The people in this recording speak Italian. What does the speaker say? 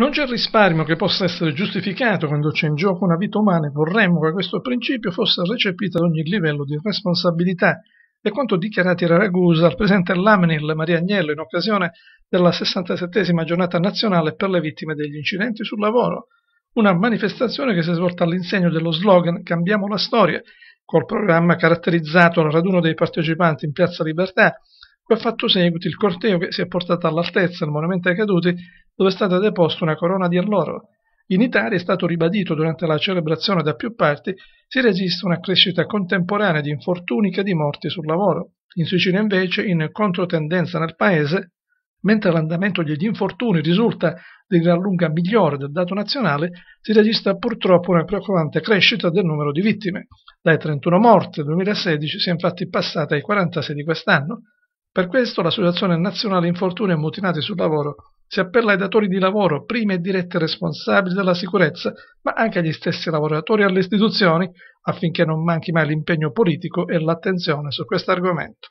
Non c'è risparmio che possa essere giustificato quando c'è in gioco una vita umana e vorremmo che questo principio fosse recepito ad ogni livello di responsabilità. È quanto dichiarato da Ragusa al presidente Lamenil Maria Agnello in occasione della 67esima giornata nazionale per le vittime degli incidenti sul lavoro, una manifestazione che si è svolta all'insegno dello slogan Cambiamo la storia, col programma caratterizzato al raduno dei partecipanti in Piazza Libertà Qui ha fatto seguito il corteo che si è portato all'altezza del monumento ai caduti, dove è stata deposta una corona di alloro. In Italia è stato ribadito durante la celebrazione da più parti si registra una crescita contemporanea di infortuni che di morti sul lavoro. In Sicilia invece, in controtendenza nel paese, mentre l'andamento degli infortuni risulta di gran lunga migliore del dato nazionale, si registra purtroppo una preoccupante crescita del numero di vittime. Dai 31 morti del 2016 si è infatti passata ai 46 di quest'anno, per questo l'Associazione Nazionale Infortuni e Mutinati sul Lavoro si appella ai datori di lavoro, prime e dirette responsabili della sicurezza, ma anche agli stessi lavoratori e alle istituzioni, affinché non manchi mai l'impegno politico e l'attenzione su questo argomento.